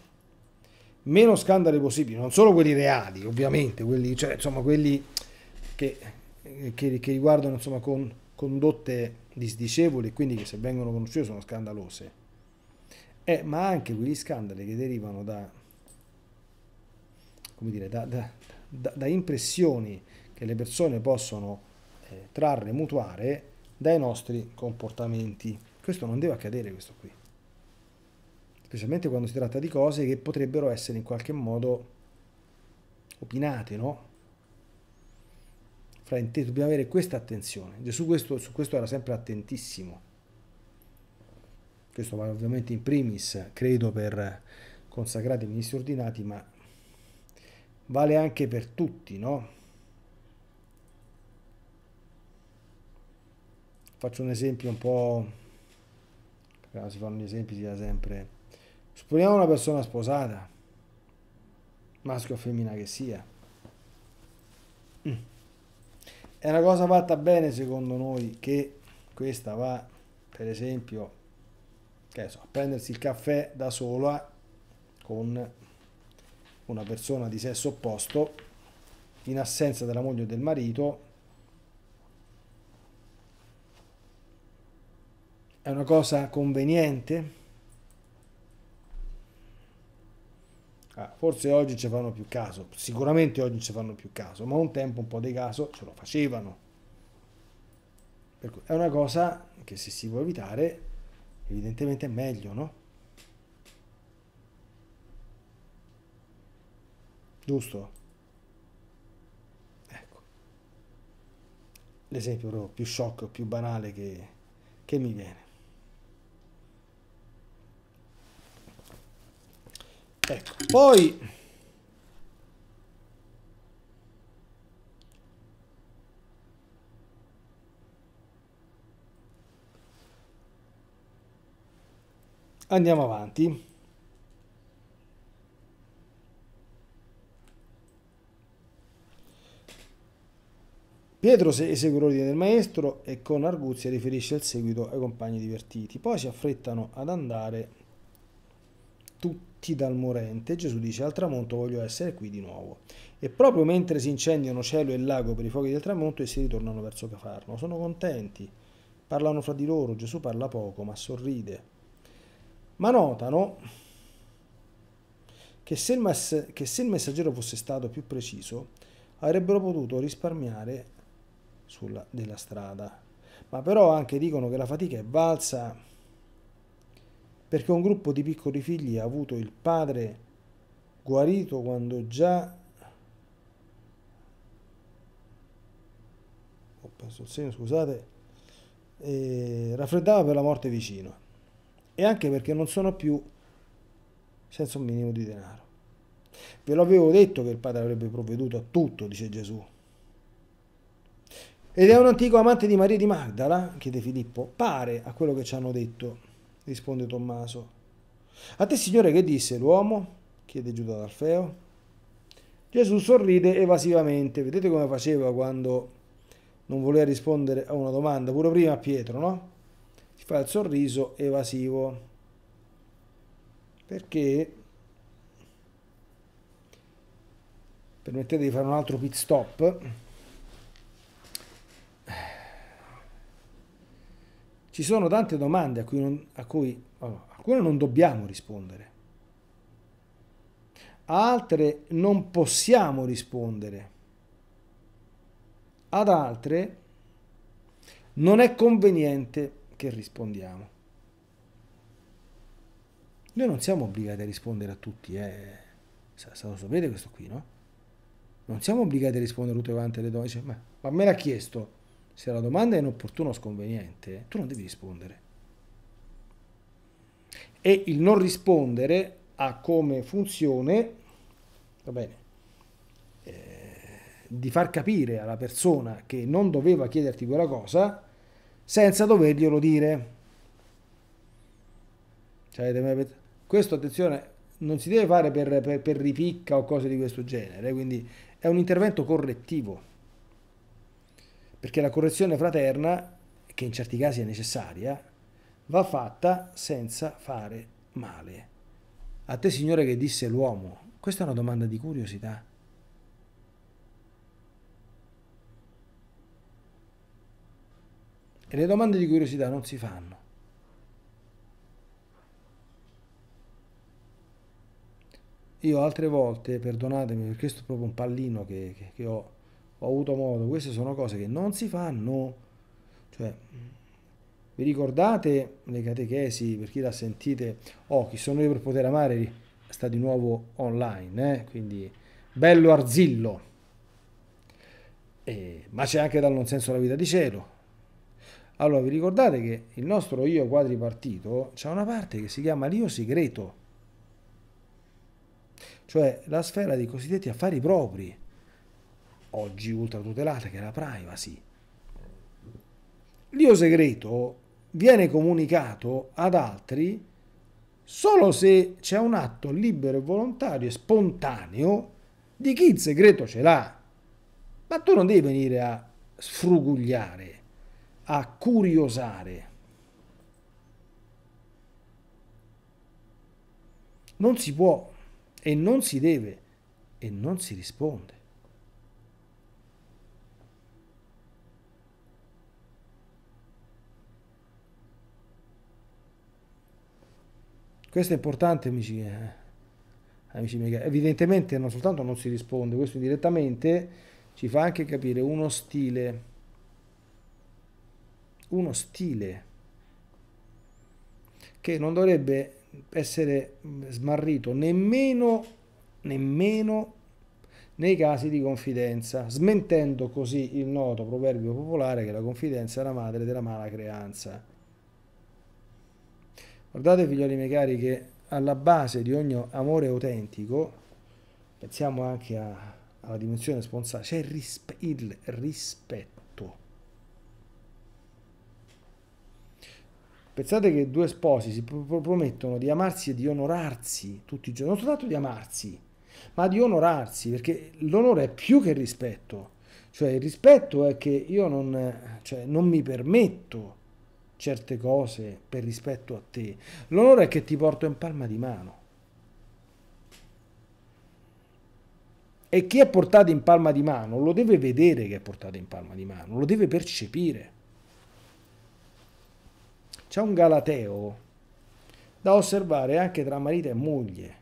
meno scandali possibili, non solo quelli reali, ovviamente, quelli, cioè, insomma, quelli che, che, che riguardano insomma, con condotte disdicevoli, quindi che se vengono conosciute sono scandalose, eh, ma anche quegli scandali che derivano da, come dire, da, da, da, da impressioni che le persone possono eh, trarre, mutuare dai nostri comportamenti. Questo non deve accadere, questo qui specialmente quando si tratta di cose che potrebbero essere in qualche modo opinate, no? Frainteso, dobbiamo avere questa attenzione. Gesù questo, su questo era sempre attentissimo. Questo vale ovviamente in primis, credo, per consacrati ministri ordinati, ma vale anche per tutti, no? Faccio un esempio un po'... Si fanno gli esempi, si dà sempre supponiamo una persona sposata, maschio o femmina che sia. Mm. È una cosa fatta bene secondo noi che questa va, per esempio, so, a prendersi il caffè da sola con una persona di sesso opposto in assenza della moglie o del marito è una cosa conveniente Ah, forse oggi ci fanno più caso, sicuramente oggi ci fanno più caso, ma un tempo un po' di caso ce lo facevano. Per cui è una cosa che se si può evitare, evidentemente è meglio, no? Giusto? Ecco. L'esempio più sciocco, più banale che, che mi viene. Ecco, poi andiamo avanti. Pietro esegue l'ordine del maestro e con arguzia riferisce il seguito ai compagni divertiti. Poi si affrettano ad andare tutti dal morente, Gesù dice al tramonto voglio essere qui di nuovo. E proprio mentre si incendiano cielo e lago per i fuochi del tramonto, essi ritornano verso Cafarno. Sono contenti, parlano fra di loro, Gesù parla poco, ma sorride. Ma notano che se il, mess- che se il messaggero fosse stato più preciso, avrebbero potuto risparmiare sulla, della strada. Ma però anche dicono che la fatica è valsa perché un gruppo di piccoli figli ha avuto il padre guarito quando già ho perso il segno scusate eh, raffreddava per la morte vicino e anche perché non sono più senza un minimo di denaro ve lo avevo detto che il padre avrebbe provveduto a tutto dice Gesù ed è un antico amante di Maria di Magdala chiede Filippo pare a quello che ci hanno detto risponde Tommaso. A te, Signore, che disse l'uomo? chiede Giuda d'Alfeo. Gesù sorride evasivamente. Vedete come faceva quando non voleva rispondere a una domanda, pure prima a Pietro, no? Si fa il sorriso evasivo. Perché permettete di fare un altro pit stop Ci sono tante domande a cui, non, a cui allora, alcune non dobbiamo rispondere, altre non possiamo rispondere, ad altre non è conveniente che rispondiamo. Noi non siamo obbligati a rispondere a tutti, eh. lo sapete questo qui, no? Non siamo obbligati a rispondere a tutte quante le domande, cioè, ma, ma me l'ha chiesto, se la domanda è inopportuna o sconveniente, tu non devi rispondere. E il non rispondere ha come funzione, va bene, eh, di far capire alla persona che non doveva chiederti quella cosa senza doverglielo dire. Cioè, questo, attenzione, non si deve fare per, per, per ripicca o cose di questo genere, quindi è un intervento correttivo perché la correzione fraterna, che in certi casi è necessaria, va fatta senza fare male. A te, Signore, che disse l'uomo, questa è una domanda di curiosità. E le domande di curiosità non si fanno. Io altre volte, perdonatemi perché questo è proprio un pallino che, che, che ho, ho avuto modo, queste sono cose che non si fanno. Cioè, vi ricordate le catechesi, per chi la sentite, oh, chi sono io per poter amare, sta di nuovo online, eh? quindi bello arzillo. Eh, ma c'è anche dal non senso la vita di cielo. Allora, vi ricordate che il nostro io quadripartito c'è una parte che si chiama l'io segreto, cioè la sfera dei cosiddetti affari propri oggi ultra tutelata che è la privacy. L'io segreto viene comunicato ad altri solo se c'è un atto libero e volontario e spontaneo di chi il segreto ce l'ha. Ma tu non devi venire a sfrugugliare, a curiosare. Non si può e non si deve e non si risponde. Questo è importante, amici, eh, amici mega. Evidentemente non soltanto non si risponde, questo direttamente ci fa anche capire uno stile. Uno stile che non dovrebbe essere mm, smarrito nemmeno, nemmeno nei casi di confidenza, smentendo così il noto proverbio popolare che la confidenza è la madre della mala creanza. Guardate figlioli miei cari che alla base di ogni amore autentico, pensiamo anche a, alla dimensione sponsale, c'è il, rispe il rispetto. Pensate che due sposi si promettono di amarsi e di onorarsi tutti i giorni, non soltanto di amarsi, ma di onorarsi, perché l'onore è più che il rispetto. Cioè il rispetto è che io non, cioè, non mi permetto certe cose per rispetto a te. L'onore è che ti porto in palma di mano. E chi è portato in palma di mano lo deve vedere che è portato in palma di mano, lo deve percepire. C'è un Galateo da osservare anche tra marito e moglie.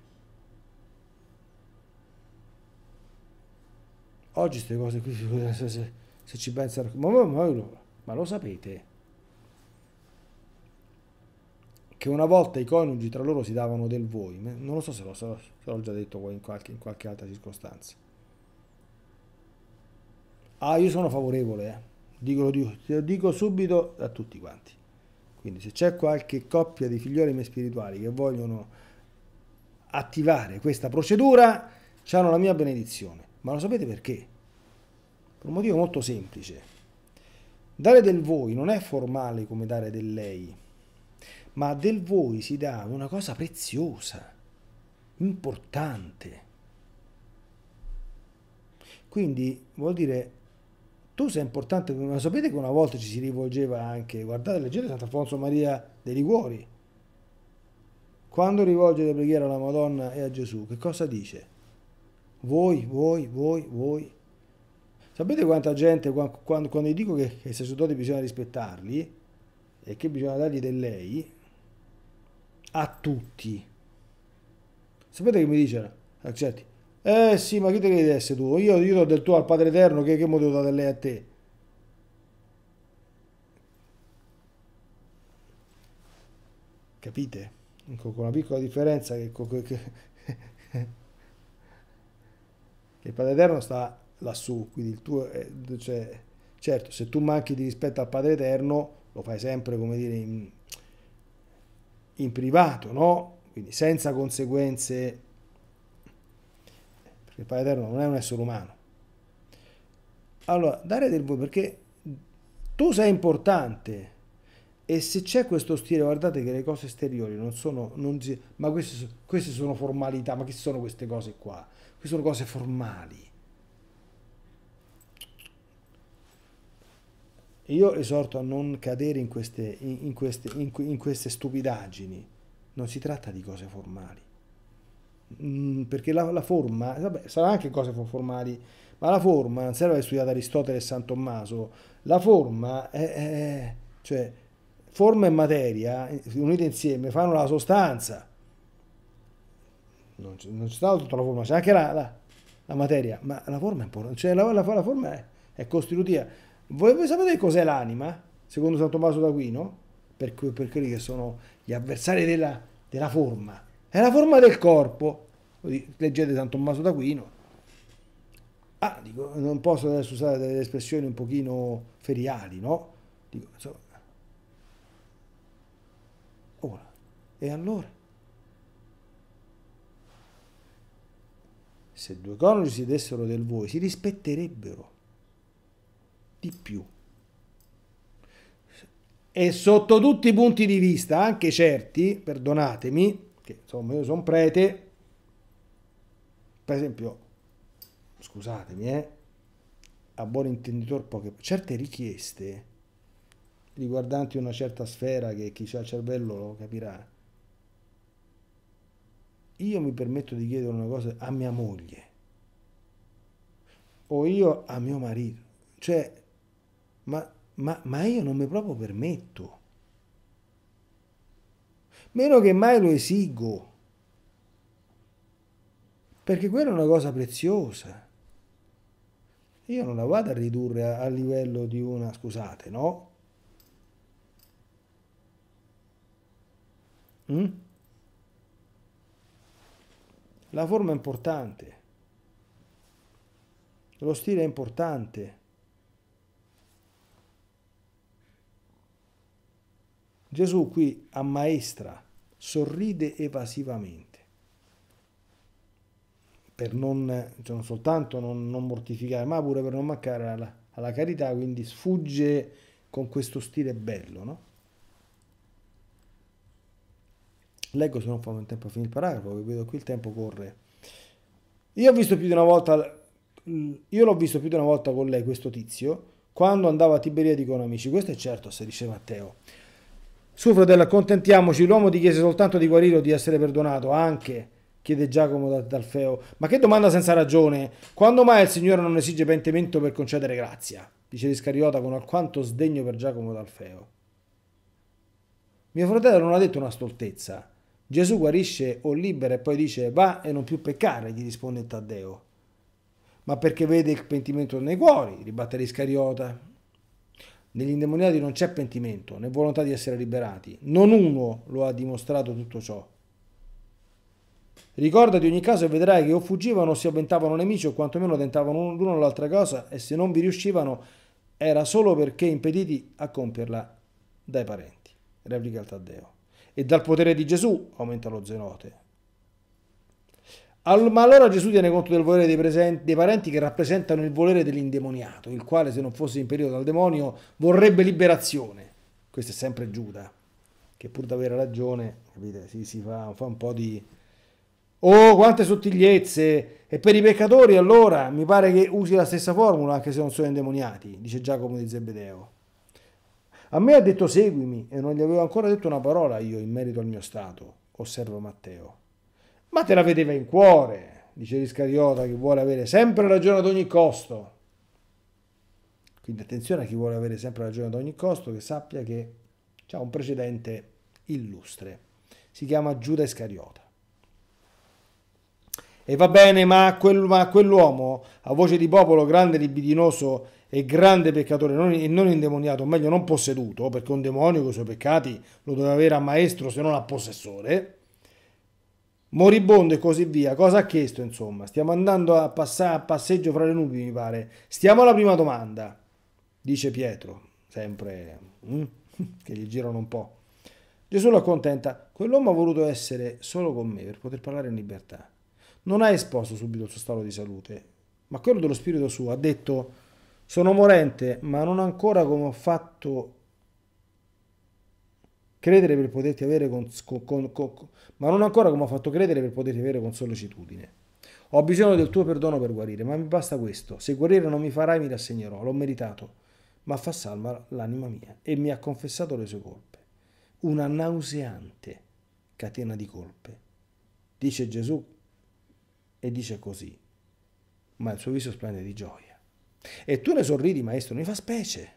Oggi queste cose qui, se, se, se ci pensano, ma, ma, ma, ma lo sapete, che una volta i coniugi tra loro si davano del voi, non lo so se, lo, se l'ho già detto in qualche, in qualche altra circostanza. Ah, io sono favorevole, eh. dico, lo, dico, lo dico subito a tutti quanti. Quindi se c'è qualche coppia di figlioli miei spirituali che vogliono attivare questa procedura, hanno la mia benedizione. Ma lo sapete perché? Per un motivo molto semplice. Dare del voi non è formale come dare del lei ma del voi si dà una cosa preziosa, importante. Quindi vuol dire, tu sei importante, ma sapete che una volta ci si rivolgeva anche, guardate, leggete Sant'Alfonso Maria dei Liguori, quando rivolge le preghiere alla Madonna e a Gesù, che cosa dice? Voi, voi, voi, voi. Sapete quanta gente, quando, quando dico che, che i sacerdoti bisogna rispettarli e che bisogna dargli del lei, a tutti. Sapete che mi dice Accetti? Eh, eh sì, ma chi te credi essere tu? Io, io do del tuo al Padre Eterno, che, che motivo da lei a te? Capite? Con una piccola differenza che, che, che, che il Padre Eterno sta lassù, quindi il tuo... Eh, cioè, certo, se tu manchi di rispetto al Padre Eterno, lo fai sempre, come dire, in, in privato, no? Quindi senza conseguenze, perché il Padre Eterno non è un essere umano. Allora, dare del voi, perché tu sei importante, e se c'è questo stile, guardate che le cose esteriori non sono, non, ma queste, queste sono formalità, ma che sono queste cose qua? Queste sono cose formali Io esorto a non cadere in queste, in queste, in queste stupidaggini. Non si tratta di cose formali. Mm, perché la, la forma, vabbè, sarà anche cose formali, ma la forma, non serve aver studiato Aristotele e San Tommaso, la forma è, è cioè, forma e materia eh, unite insieme fanno la sostanza. Non c'è, non stata tutta la forma, c'è anche la, la, la, materia, ma la forma è importante, cioè la, la, la forma è, è costitutiva voi, voi sapete cos'è l'anima, secondo San Tommaso d'Aquino? Per, cui, per quelli che sono gli avversari della, della forma. È la forma del corpo. Leggete San Tommaso d'Aquino. Ah, dico, non posso adesso usare delle espressioni un pochino feriali, no? Dico, insomma, ora, e allora? Se due coniugi si dessero del voi, si rispetterebbero di più. E sotto tutti i punti di vista, anche certi, perdonatemi, che insomma io sono prete, per esempio, scusatemi, eh, a buon intenditor poche, certe richieste riguardanti una certa sfera che chi ha il cervello lo capirà. Io mi permetto di chiedere una cosa a mia moglie o io a mio marito. Cioè, ma, ma, ma io non mi proprio permetto. Meno che mai lo esigo. Perché quella è una cosa preziosa. Io non la vado a ridurre a, a livello di una, scusate, no? Mm? La forma è importante, lo stile è importante. Gesù qui ammaestra, sorride evasivamente, per non, cioè non soltanto non, non, mortificare, ma pure per non mancare alla, alla carità, quindi sfugge con questo stile bello, no? Leggo se non fa un tempo a finire il paragrafo, che vedo qui il tempo corre. Io ho visto più di una volta, io l'ho visto più di una volta con lei questo tizio, quando andava a Tiberia con amici, questo è certo, se dice Matteo. Su fratello, accontentiamoci, l'uomo ti chiese soltanto di guarire o di essere perdonato, anche, chiede Giacomo da, feo. Ma che domanda senza ragione? Quando mai il Signore non esige pentimento per concedere grazia? Dice l'Iscariota con alquanto sdegno per Giacomo dal feo. Mio fratello non ha detto una stoltezza. Gesù guarisce o libera e poi dice va e non più peccare, gli risponde Taddeo. Ma perché vede il pentimento nei cuori, ribatte l'Iscariota. Negli indemoniati non c'è pentimento né volontà di essere liberati. Non uno lo ha dimostrato tutto ciò. Ricordati ogni caso e vedrai che o fuggivano o si avventavano nemici o quantomeno tentavano l'uno o l'altra cosa e se non vi riuscivano era solo perché impediti a compierla dai parenti. Replica il Taddeo. E dal potere di Gesù, aumenta lo zenote ma allora Gesù tiene conto del volere dei, presenti, dei, parenti che rappresentano il volere dell'indemoniato, il quale se non fosse impedito dal demonio vorrebbe liberazione. Questo è sempre Giuda, che pur di ragione, capite, si, si fa, fa, un po' di... Oh, quante sottigliezze! E per i peccatori allora mi pare che usi la stessa formula anche se non sono indemoniati, dice Giacomo di Zebedeo. A me ha detto seguimi e non gli avevo ancora detto una parola io in merito al mio stato, osserva Matteo ma te la vedeva in cuore, dice l'Iscariota che vuole avere sempre ragione ad ogni costo. Quindi attenzione a chi vuole avere sempre ragione ad ogni costo, che sappia che c'è un precedente illustre. Si chiama Giuda Iscariota. E va bene, ma, quel, ma quell'uomo, a voce di popolo, grande libidinoso e grande peccatore, non, e non indemoniato, o meglio non posseduto, perché un demonio con i suoi peccati lo doveva avere a maestro se non a possessore, moribondo e così via. Cosa ha chiesto, insomma? Stiamo andando a, passa- a passeggio fra le nubi, mi pare. Stiamo alla prima domanda, dice Pietro, sempre mm? che gli girano un po'. Gesù lo accontenta. Quell'uomo ha voluto essere solo con me per poter parlare in libertà. Non ha esposto subito il suo stato di salute, ma quello dello spirito suo ha detto: Sono morente, ma non ancora come ho fatto credere per poterti avere con, con, con, ma non ancora come ho fatto credere per poterti avere con sollecitudine. Ho bisogno del tuo perdono per guarire, ma mi basta questo. Se guarire non mi farai, mi rassegnerò, l'ho meritato, ma fa salva l'anima mia e mi ha confessato le sue colpe. Una nauseante catena di colpe. Dice Gesù e dice così, ma il suo viso splende di gioia. E tu ne sorridi, maestro, mi fa specie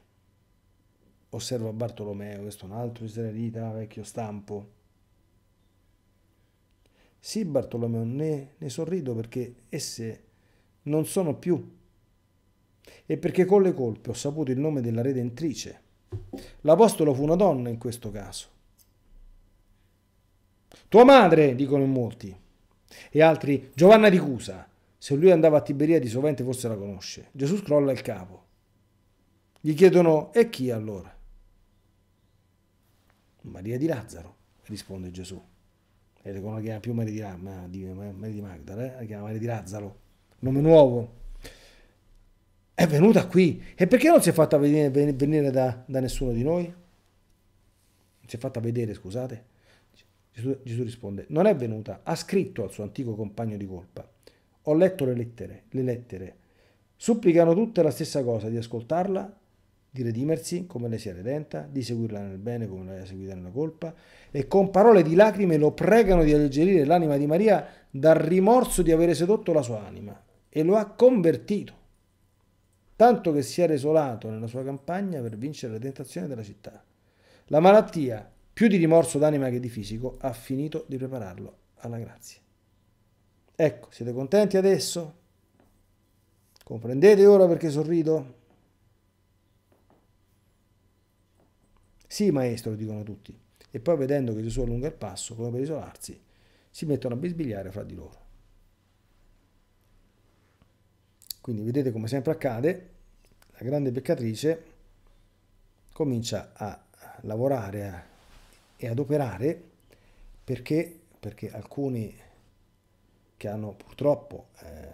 osserva Bartolomeo, questo è un altro israelita vecchio stampo. Sì, Bartolomeo, ne, ne sorrido perché esse non sono più. E perché con le colpe ho saputo il nome della redentrice. L'apostolo fu una donna in questo caso. Tua madre, dicono in molti, e altri, Giovanna di Cusa. Se lui andava a Tiberia di sovente forse la conosce. Gesù scrolla il capo. Gli chiedono, e chi allora? Maria di Lazzaro, risponde Gesù. E dicono la chiama più Maria di, ma di, Maria di Magdala, eh? la chiama Maria di Lazzaro, nome nuovo. È venuta qui. E perché non si è fatta venire, venire da, da, nessuno di noi? Non si è fatta vedere, scusate. Gesù, Gesù risponde, non è venuta, ha scritto al suo antico compagno di colpa. Ho letto le lettere, le lettere. Supplicano tutte la stessa cosa, di ascoltarla di redimersi come le si è redenta, di seguirla nel bene come lei ha seguita nella colpa, e con parole di lacrime lo pregano di alleggerire l'anima di Maria dal rimorso di avere sedotto la sua anima e lo ha convertito, tanto che si è resolato nella sua campagna per vincere le tentazioni della città. La malattia, più di rimorso d'anima che di fisico, ha finito di prepararlo alla grazia. Ecco, siete contenti adesso? Comprendete ora perché sorrido? Sì, maestro, dicono tutti. E poi vedendo che Gesù allunga il passo, come per isolarsi, si mettono a bisbigliare fra di loro. Quindi vedete come sempre accade, la grande peccatrice comincia a lavorare e ad operare perché, perché alcuni che hanno purtroppo eh,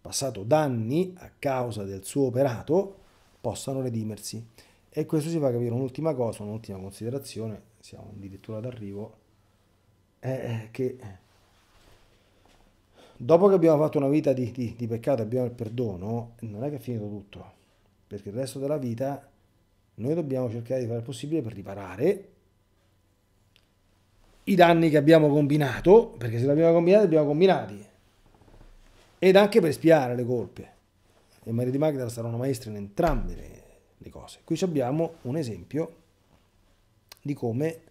passato danni a causa del suo operato possano redimersi e questo ci fa capire un'ultima cosa, un'ultima considerazione, siamo addirittura d'arrivo, è che dopo che abbiamo fatto una vita di, di, di peccato, abbiamo il perdono, non è che è finito tutto, perché il resto della vita noi dobbiamo cercare di fare il possibile per riparare i danni che abbiamo combinato, perché se li abbiamo combinati, li abbiamo combinati, ed anche per spiare le colpe. E Maria di Magdala sarà una maestra in entrambe le le cose. Qui abbiamo un esempio di come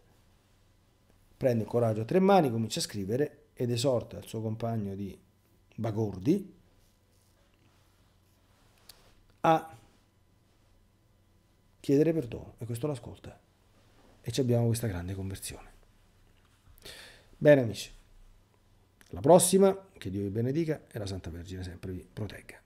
prende il coraggio a tre mani, comincia a scrivere ed esorta il suo compagno di Bagordi a chiedere perdono e questo lo ascolta e ci abbiamo questa grande conversione. Bene amici, la prossima, che Dio vi benedica e la Santa Vergine sempre vi protegga.